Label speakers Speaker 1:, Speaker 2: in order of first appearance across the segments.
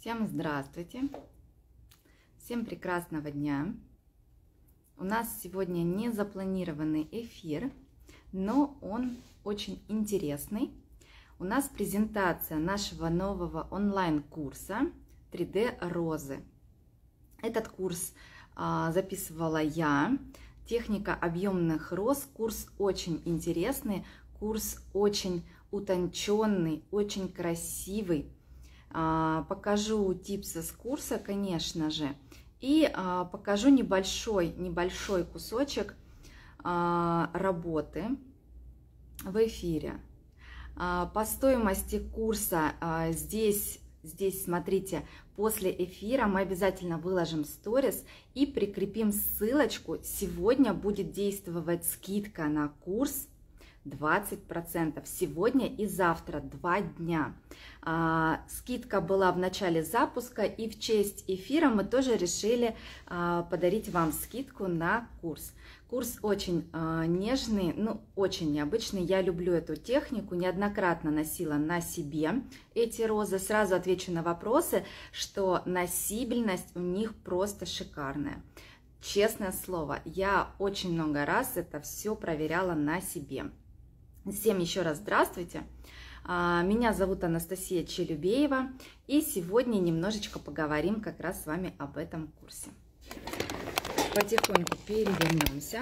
Speaker 1: Всем здравствуйте! Всем прекрасного дня! У нас сегодня не запланированный эфир, но он очень интересный. У нас презентация нашего нового онлайн-курса 3D Розы. Этот курс а, записывала я. Техника объемных роз. Курс очень интересный, курс очень утонченный, очень красивый а, покажу типсы с курса, конечно же, и а, покажу небольшой, небольшой кусочек а, работы в эфире. По стоимости курса здесь, здесь смотрите, после эфира мы обязательно выложим сторис и прикрепим ссылочку. Сегодня будет действовать скидка на курс 20% сегодня и завтра, два дня. А, скидка была в начале запуска и в честь эфира мы тоже решили а, подарить вам скидку на курс. Курс очень а, нежный, ну очень необычный, я люблю эту технику, неоднократно носила на себе эти розы. Сразу отвечу на вопросы, что носибельность у них просто шикарная. Честное слово, я очень много раз это все проверяла на себе. Всем еще раз здравствуйте. А, меня зовут Анастасия Челюбеева, и сегодня немножечко поговорим как раз с вами об этом курсе. Потихоньку перевернемся.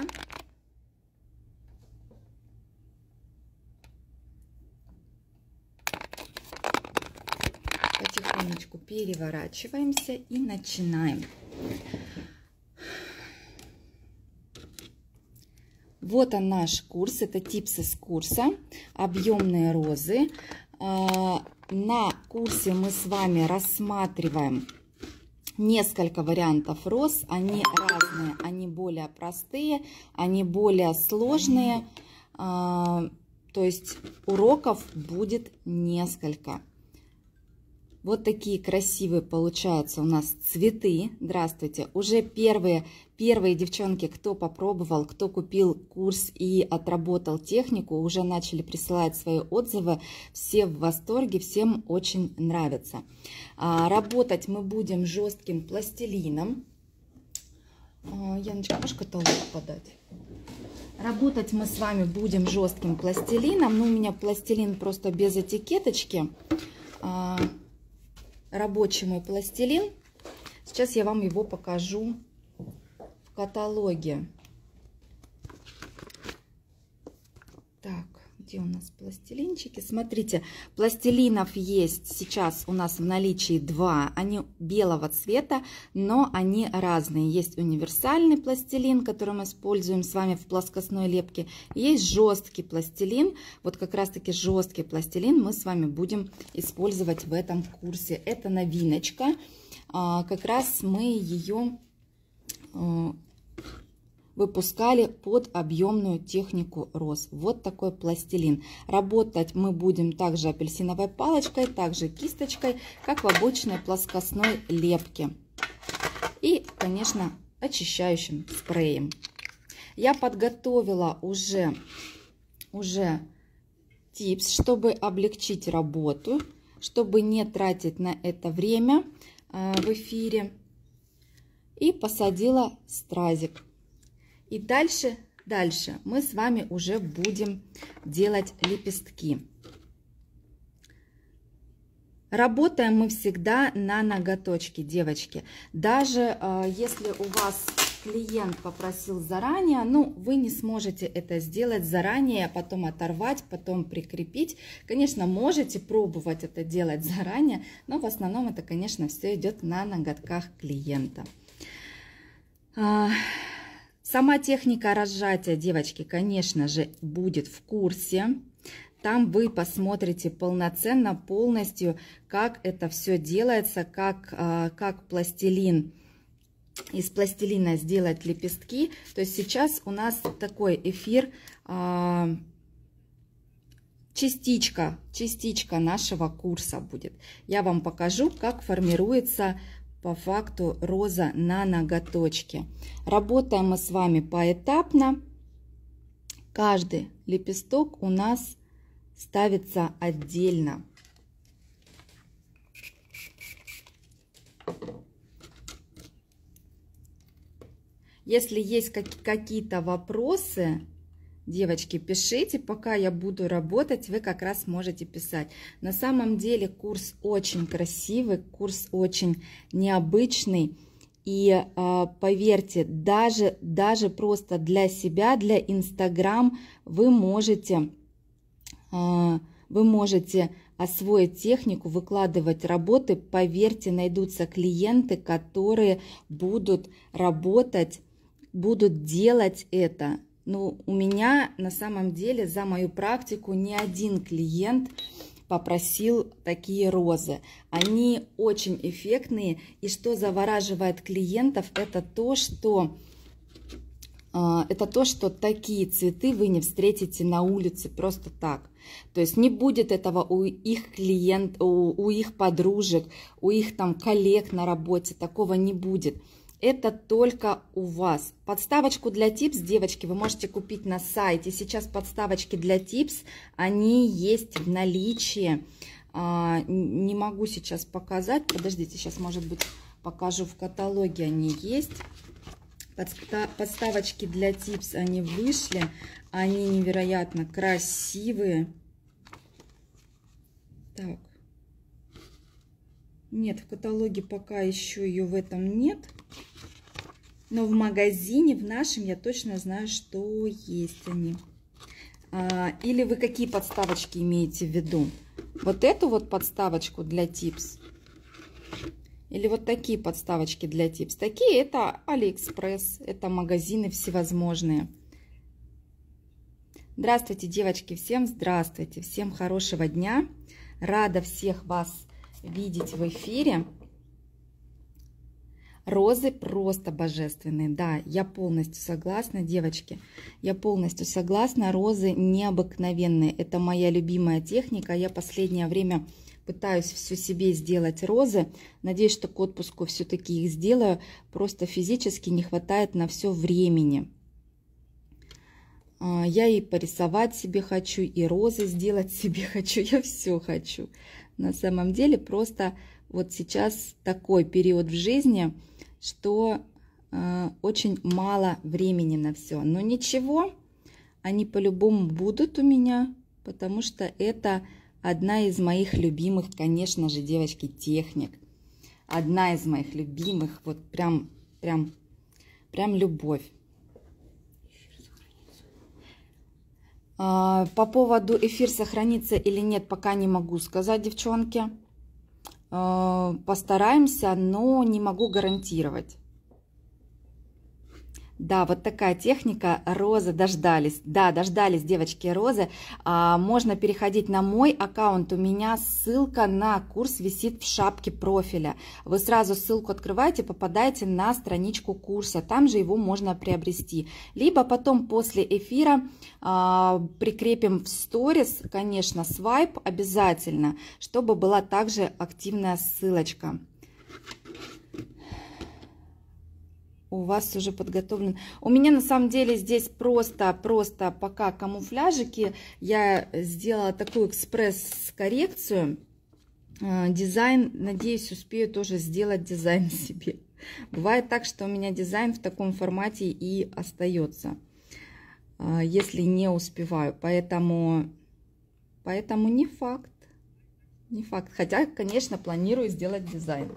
Speaker 1: Потихонечку переворачиваемся и начинаем. Вот он наш курс, это типсы с курса, объемные розы. А, на курсе мы с вами рассматриваем несколько вариантов роз. Они разные, они более простые, они более сложные. А, то есть уроков будет несколько. Вот такие красивые получаются у нас цветы. Здравствуйте. Уже первые, первые девчонки, кто попробовал, кто купил курс и отработал технику, уже начали присылать свои отзывы. Все в восторге, всем очень нравится. А, работать мы будем жестким пластилином. А, Яночка, можешь каталог подать? Работать мы с вами будем жестким пластилином. Ну, у меня пластилин просто без этикеточки. А, рабочий мой пластилин. Сейчас я вам его покажу в каталоге. где у нас пластилинчики? Смотрите, пластилинов есть сейчас у нас в наличии два. Они белого цвета, но они разные. Есть универсальный пластилин, который мы используем с вами в плоскостной лепке. Есть жесткий пластилин. Вот как раз таки жесткий пластилин мы с вами будем использовать в этом курсе. Это новиночка. А, как раз мы ее выпускали под объемную технику роз. Вот такой пластилин. Работать мы будем также апельсиновой палочкой, также кисточкой, как в обычной плоскостной лепке. И, конечно, очищающим спреем. Я подготовила уже, уже типс, чтобы облегчить работу, чтобы не тратить на это время э, в эфире. И посадила стразик. И дальше, дальше мы с вами уже будем делать лепестки. Работаем мы всегда на ноготочке, девочки. Даже э, если у вас клиент попросил заранее, ну, вы не сможете это сделать заранее, потом оторвать, потом прикрепить. Конечно, можете пробовать это делать заранее, но в основном это, конечно, все идет на ноготках клиента. А, Сама техника разжатия, девочки, конечно же, будет в курсе. Там вы посмотрите полноценно, полностью, как это все делается, как, а, как пластилин из пластилина сделать лепестки. То есть сейчас у нас такой эфир, а, частичка, частичка нашего курса будет. Я вам покажу, как формируется по факту роза на ноготочке. Работаем мы с вами поэтапно. Каждый лепесток у нас ставится отдельно. Если есть какие-то вопросы, Девочки, пишите, пока я буду работать, вы как раз можете писать. На самом деле курс очень красивый, курс очень необычный. И э, поверьте, даже, даже просто для себя, для Инстаграм вы можете, э, вы можете освоить технику, выкладывать работы. Поверьте, найдутся клиенты, которые будут работать, будут делать это ну, у меня на самом деле за мою практику ни один клиент попросил такие розы. Они очень эффектные. И что завораживает клиентов, это то, что а, это то, что такие цветы вы не встретите на улице просто так. То есть не будет этого у их клиент, у, у их подружек, у их там коллег на работе, такого не будет это только у вас. Подставочку для типс, девочки, вы можете купить на сайте. Сейчас подставочки для типс, они есть в наличии. А, не могу сейчас показать. Подождите, сейчас, может быть, покажу в каталоге они есть. Подставочки для типс, они вышли. Они невероятно красивые. Так. Нет, в каталоге пока еще ее в этом нет. Но в магазине, в нашем, я точно знаю, что есть они. А, или вы какие подставочки имеете в виду? Вот эту вот подставочку для типс? Или вот такие подставочки для типс? Такие это Алиэкспресс, это магазины всевозможные. Здравствуйте, девочки, всем здравствуйте, всем хорошего дня. Рада всех вас видеть в эфире. Розы просто божественные. Да, я полностью согласна, девочки. Я полностью согласна. Розы необыкновенные. Это моя любимая техника. Я последнее время пытаюсь все себе сделать розы. Надеюсь, что к отпуску все-таки их сделаю. Просто физически не хватает на все времени. А, я и порисовать себе хочу, и розы сделать себе хочу. Я все хочу. На самом деле просто вот сейчас такой период в жизни, что э, очень мало времени на все. Но ничего, они по-любому будут у меня, потому что это одна из моих любимых, конечно же, девочки, техник. Одна из моих любимых, вот прям, прям, прям любовь. А, по поводу эфир сохранится или нет, пока не могу сказать, девчонки. Э, постараемся, но не могу гарантировать. Да, вот такая техника. Розы дождались. Да, дождались, девочки, розы. А, можно переходить на мой аккаунт. У меня ссылка на курс висит в шапке профиля. Вы сразу ссылку открываете, попадаете на страничку курса. Там же его можно приобрести. Либо потом после эфира а, прикрепим в сторис, конечно, свайп обязательно, чтобы была также активная ссылочка. у вас уже подготовлен. У меня на самом деле здесь просто-просто пока камуфляжики. Я сделала такую экспресс-коррекцию. Э, дизайн, надеюсь, успею тоже сделать дизайн себе. Бывает так, что у меня дизайн в таком формате и остается, э, если не успеваю. Поэтому, поэтому не факт. Не факт. Хотя, конечно, планирую сделать дизайн.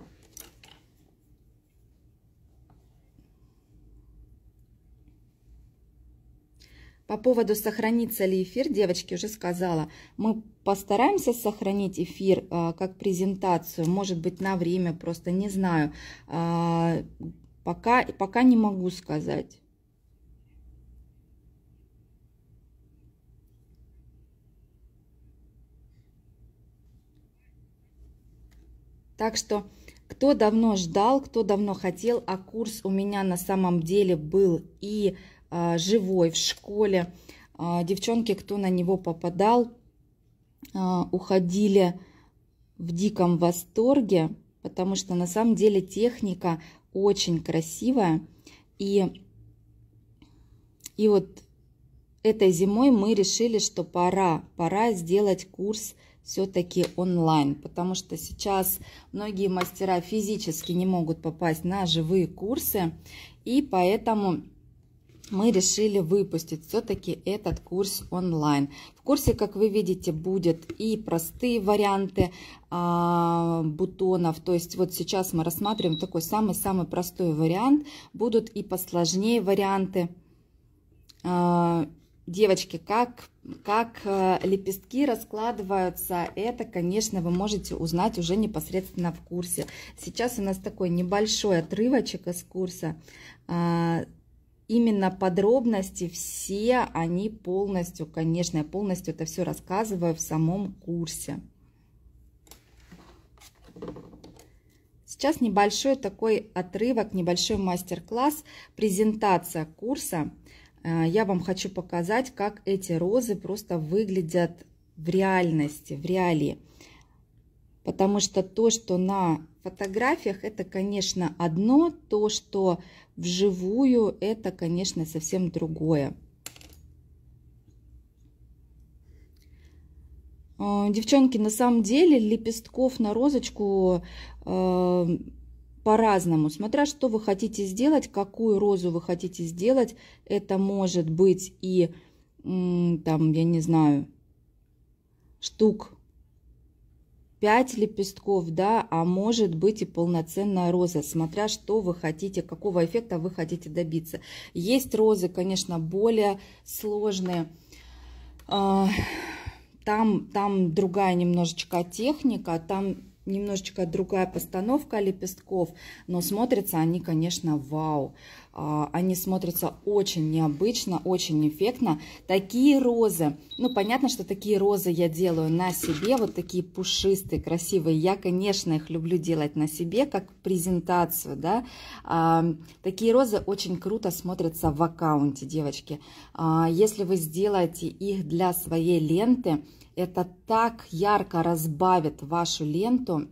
Speaker 1: По поводу сохранится ли эфир, девочки уже сказала, мы постараемся сохранить эфир а, как презентацию, может быть на время, просто не знаю. А, пока, пока не могу сказать. Так что, кто давно ждал, кто давно хотел, а курс у меня на самом деле был и а, живой в школе. А, девчонки, кто на него попадал, а, уходили в диком восторге, потому что на самом деле техника очень красивая. И, и вот этой зимой мы решили, что пора, пора сделать курс все-таки онлайн, потому что сейчас многие мастера физически не могут попасть на живые курсы, и поэтому мы решили выпустить все-таки этот курс онлайн. В курсе, как вы видите, будет и простые варианты а, бутонов, то есть вот сейчас мы рассматриваем такой самый-самый простой вариант, будут и посложнее варианты. А, девочки, как, как э, лепестки раскладываются, это, конечно, вы можете узнать уже непосредственно в курсе. Сейчас у нас такой небольшой отрывочек из курса, а, именно подробности все, они полностью, конечно, я полностью это все рассказываю в самом курсе. Сейчас небольшой такой отрывок, небольшой мастер-класс, презентация курса. Э, я вам хочу показать, как эти розы просто выглядят в реальности, в реалии. Потому что то, что на фотографиях, это, конечно, одно, то, что вживую, это, конечно, совсем другое. Э, девчонки, на самом деле лепестков на розочку э, по-разному. Смотря что вы хотите сделать, какую розу вы хотите сделать, это может быть и, там, я не знаю, штук 5 лепестков, да, а может быть и полноценная роза, смотря что вы хотите, какого эффекта вы хотите добиться. Есть розы, конечно, более сложные, а, там, там другая немножечко техника, там немножечко другая постановка лепестков, но смотрятся они, конечно, вау. А, они смотрятся очень необычно, очень эффектно. Такие розы, ну понятно, что такие розы я делаю на себе, вот такие пушистые, красивые. Я, конечно, их люблю делать на себе, как презентацию, да. А, такие розы очень круто смотрятся в аккаунте, девочки. А, если вы сделаете их для своей ленты, это так ярко разбавит вашу ленту,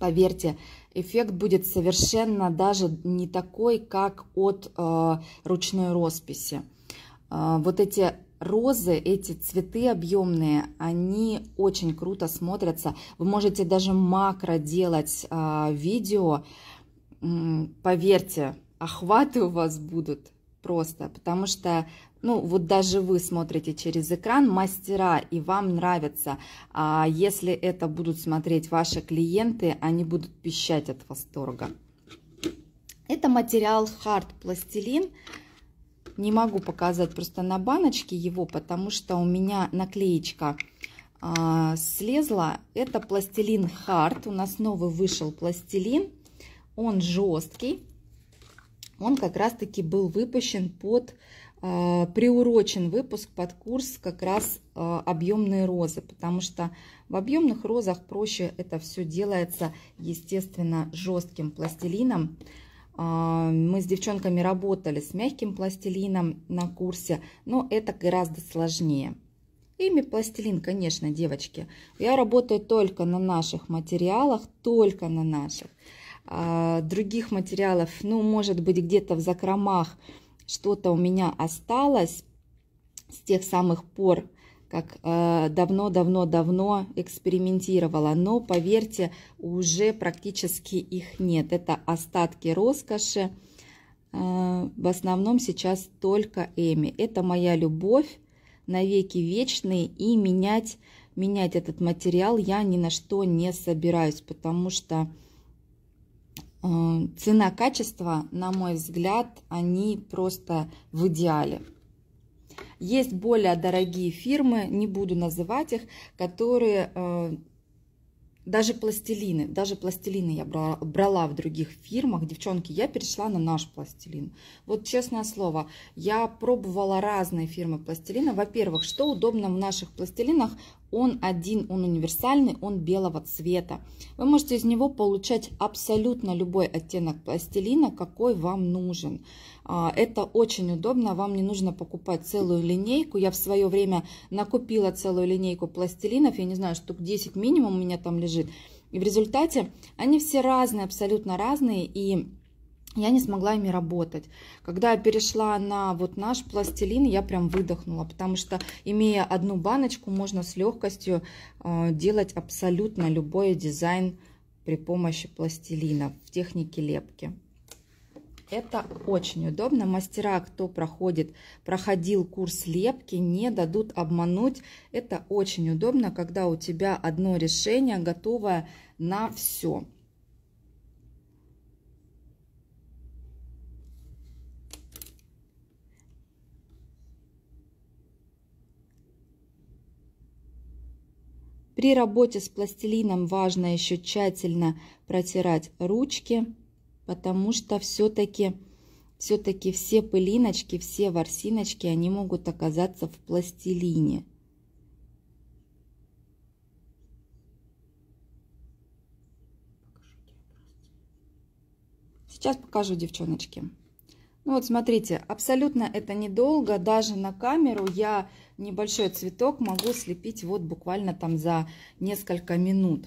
Speaker 1: поверьте, эффект будет совершенно даже не такой, как от э, ручной росписи. Э, вот эти розы, эти цветы объемные, они очень круто смотрятся. Вы можете даже макро делать э, видео. Поверьте, охваты у вас будут просто, потому что ну вот даже вы смотрите через экран, мастера, и вам нравится. А если это будут смотреть ваши клиенты, они будут пищать от восторга. Это материал Hard пластилин. Не могу показать просто на баночке его, потому что у меня наклеечка а, слезла. Это пластилин Hard. У нас новый вышел пластилин. Он жесткий. Он как раз таки был выпущен под Э, приурочен выпуск под курс как раз э, объемные розы, потому что в объемных розах проще это все делается, естественно, жестким пластилином. Э, мы с девчонками работали с мягким пластилином на курсе, но это гораздо сложнее. Ими пластилин, конечно, девочки. Я работаю только на наших материалах, только на наших. Других материалов, ну, может быть, где-то в закромах, что-то у меня осталось с тех самых пор, как давно-давно-давно э, экспериментировала, но, поверьте, уже практически их нет. Это остатки роскоши, э, в основном сейчас только Эми. Это моя любовь, навеки вечные, и менять, менять этот материал я ни на что не собираюсь, потому что Э, Цена-качество, на мой взгляд, они просто в идеале. Есть более дорогие фирмы, не буду называть их, которые э, даже пластилины, даже пластилины я брала, в других фирмах. Девчонки, я перешла на наш пластилин. Вот честное слово, я пробовала разные фирмы пластилина. Во-первых, что удобно в наших пластилинах, он один, он универсальный, он белого цвета. Вы можете из него получать абсолютно любой оттенок пластилина, какой вам нужен. А, это очень удобно, вам не нужно покупать целую линейку. Я в свое время накупила целую линейку пластилинов, я не знаю, штук 10 минимум у меня там лежит. И в результате они все разные, абсолютно разные, и я не смогла ими работать. Когда я перешла на вот наш пластилин, я прям выдохнула, потому что, имея одну баночку, можно с легкостью э, делать абсолютно любой дизайн при помощи пластилина в технике лепки. Это очень удобно. Мастера, кто проходит, проходил курс лепки, не дадут обмануть. Это очень удобно, когда у тебя одно решение готовое на все. При работе с пластилином важно еще тщательно протирать ручки, потому что все-таки все-таки все пылиночки, все ворсиночки, они могут оказаться в пластилине. Сейчас покажу, девчоночки. Ну вот смотрите, абсолютно это недолго, даже на камеру я небольшой цветок могу слепить вот буквально там за несколько минут.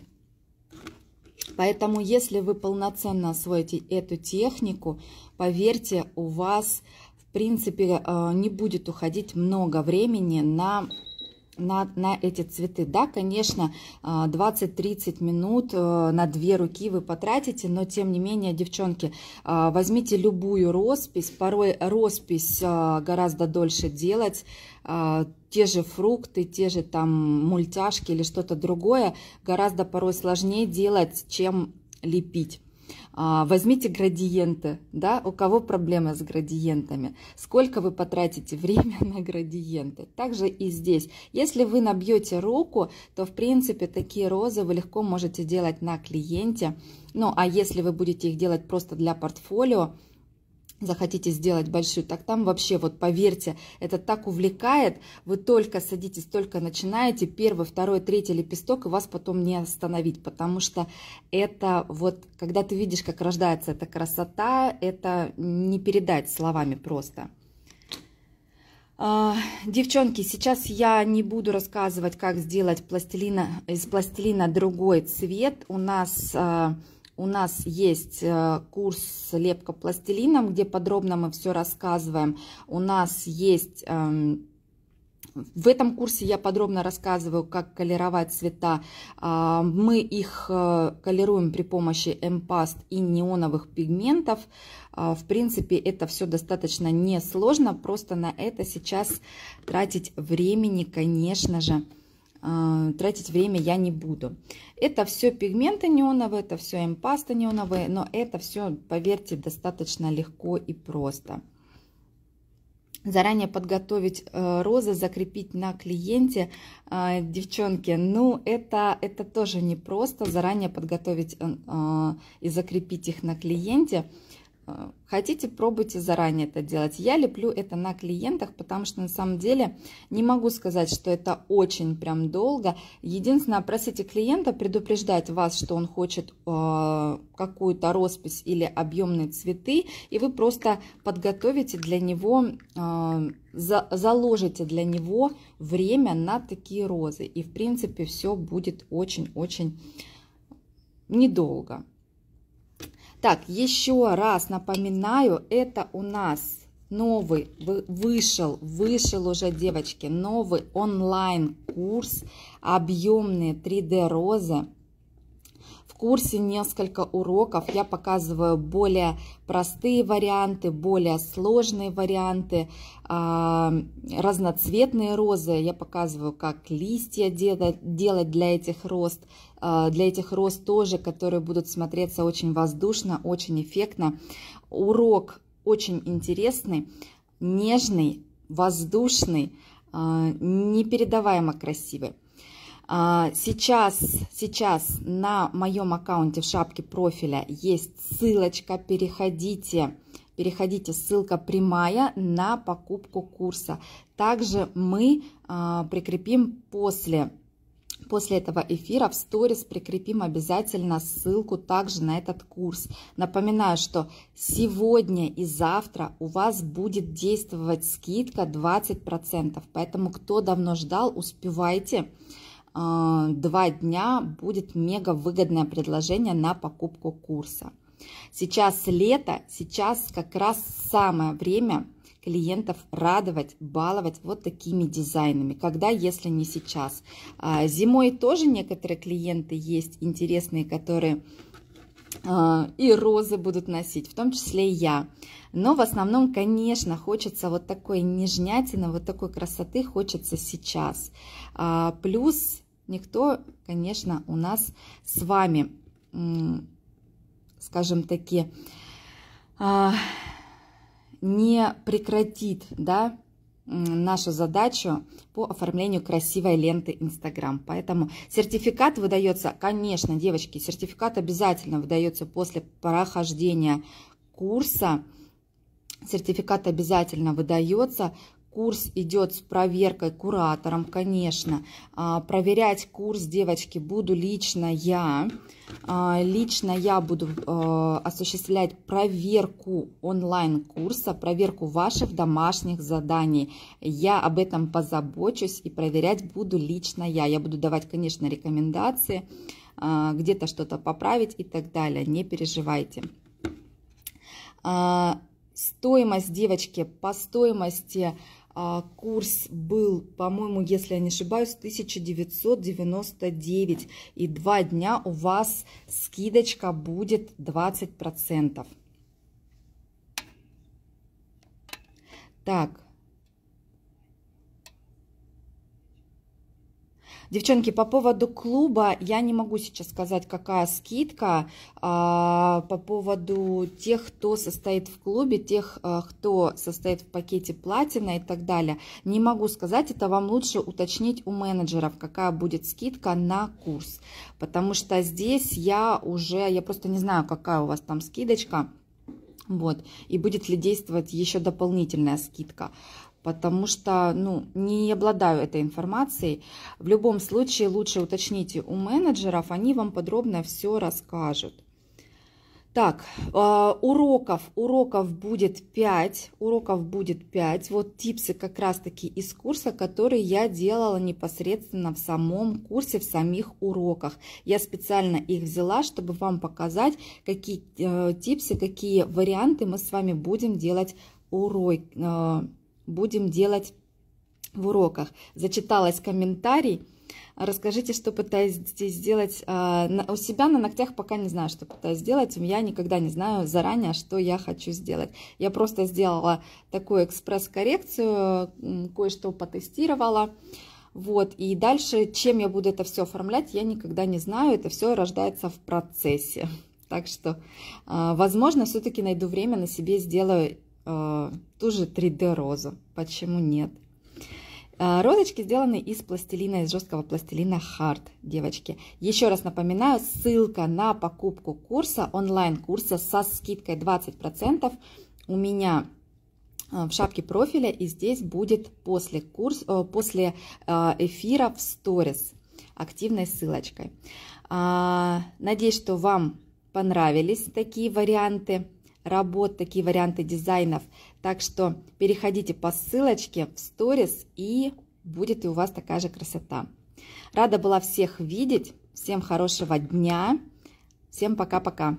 Speaker 1: Поэтому, если вы полноценно освоите эту технику, поверьте, у вас, в принципе, э, не будет уходить много времени на на, на эти цветы. Да, конечно, 20-30 а, минут э, на две руки вы потратите, но тем не менее, девчонки, а, возьмите любую роспись. Порой роспись а, гораздо дольше делать. Те же фрукты, те же там мультяшки или что-то другое гораздо порой сложнее делать, чем лепить. А, возьмите градиенты, да, у кого проблема с градиентами, сколько вы потратите время на градиенты. Также и здесь. Если вы набьете руку, то в принципе такие розы вы легко можете делать на клиенте. Ну а если вы будете их делать просто для портфолио, захотите сделать большую, так там вообще, вот поверьте, это так увлекает, вы только садитесь, только начинаете, первый, второй, третий лепесток, и вас потом не остановить, потому что это вот, когда ты видишь, как рождается эта красота, это не передать словами просто. А, девчонки, сейчас я не буду рассказывать, как сделать пластилина, из пластилина другой цвет. У нас а, у нас есть э, курс лепка пластилином, где подробно мы все рассказываем. У нас есть... Эм, в этом курсе я подробно рассказываю, как колеровать цвета. А, мы их э, колеруем при помощи эмпаст и неоновых пигментов. А, в принципе, это все достаточно несложно, просто на это сейчас тратить времени, конечно же, а, тратить время я не буду. Это все пигменты неоновые, это все импасты неоновые, но это все, поверьте, достаточно легко и просто. Заранее подготовить э, розы, закрепить на клиенте, э, девчонки, ну это, это тоже непросто, заранее подготовить э, и закрепить их на клиенте. Э, хотите, пробуйте заранее это делать. Я леплю это на клиентах, потому что на самом деле не могу сказать, что это очень прям долго. Единственное, просите клиента предупреждать вас, что он хочет э, какую-то роспись или объемные цветы, и вы просто подготовите для него, э, за, заложите для него время на такие розы. И в принципе все будет очень-очень недолго. Так, еще раз напоминаю, это у нас новый, вышел, вышел уже, девочки, новый онлайн-курс «Объемные 3D-розы». В курсе несколько уроков я показываю более простые варианты, более сложные варианты, а, разноцветные розы. Я показываю, как листья делать для этих рост, Э, для этих роз тоже, которые будут смотреться очень воздушно, очень эффектно. Урок очень интересный, нежный, воздушный, э, непередаваемо красивый. Э, сейчас, сейчас на моем аккаунте в шапке профиля есть ссылочка, переходите, переходите, ссылка прямая на покупку курса. Также мы прикрепим после После этого эфира в сторис прикрепим обязательно ссылку также на этот курс. Напоминаю, что сегодня и завтра у вас будет действовать скидка 20%, поэтому кто давно ждал, успевайте. А, два дня будет мега выгодное предложение на покупку курса. Сейчас лето, сейчас как раз самое время – клиентов радовать, баловать вот такими дизайнами. Когда, если не сейчас. А, зимой тоже некоторые клиенты есть интересные, которые а, и розы будут носить, в том числе и я. Но в основном, конечно, хочется вот такой нежнятины, вот такой красоты хочется сейчас. А, плюс никто, конечно, у нас с вами, скажем таки, не прекратит, да, нашу задачу по оформлению красивой ленты Instagram. Поэтому сертификат выдается, конечно, девочки, сертификат обязательно выдается после прохождения курса. Сертификат обязательно выдается Курс идет с проверкой куратором, конечно. А, проверять курс, девочки, буду лично я. А, лично я буду э, осуществлять проверку онлайн-курса, проверку ваших домашних заданий. Я об этом позабочусь и проверять буду лично я. Я буду давать, конечно, рекомендации, а, где-то что-то поправить и так далее. Не переживайте. Стоимость, девочки, по стоимости а, курс был, по-моему, если я не ошибаюсь, 1999. И два дня у вас скидочка будет 20%. Так, Девчонки, по поводу клуба я не могу сейчас сказать, какая скидка. А, по поводу тех, кто состоит в клубе, тех, а, кто состоит в пакете платина и так далее. Не могу сказать, это вам лучше уточнить у менеджеров, какая будет скидка на курс. Потому что здесь я уже, я просто не знаю, какая у вас там скидочка. Вот, и будет ли действовать еще дополнительная скидка потому что ну, не обладаю этой информацией. В любом случае лучше уточните у менеджеров, они вам подробно все расскажут. Так, э, уроков, уроков будет 5, уроков будет 5. Вот типсы как раз-таки из курса, которые я делала непосредственно в самом курсе, в самих уроках. Я специально их взяла, чтобы вам показать, какие э, типсы, какие варианты мы с вами будем делать уроки э, будем делать в уроках. Зачиталась комментарий. Расскажите, что пытаюсь здесь сделать. А, у себя на ногтях пока не знаю, что пытаюсь сделать. Я никогда не знаю заранее, что я хочу сделать. Я просто сделала такую экспресс-коррекцию, кое-что потестировала. Вот, и дальше, чем я буду это все оформлять, я никогда не знаю. Это все рождается в процессе. Так что, а, возможно, все-таки найду время на себе, сделаю Э, тоже 3D розу. Почему нет? Э, розочки сделаны из пластилина, из жесткого пластилина Hard, девочки. Еще раз напоминаю, ссылка на покупку курса, онлайн-курса со скидкой 20% у меня э, в шапке профиля. И здесь будет после, курс, после эфира в сторис активной ссылочкой. А, надеюсь, что вам понравились такие варианты работ, такие варианты дизайнов. Так что переходите по ссылочке в сторис и будет и у вас такая же красота. Рада была всех видеть. Всем хорошего дня. Всем пока-пока.